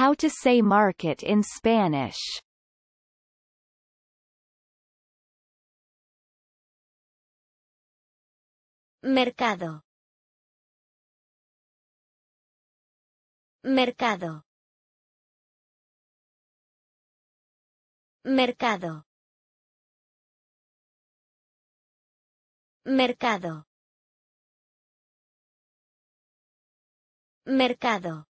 How to say market in Spanish Mercado Mercado Mercado Mercado Mercado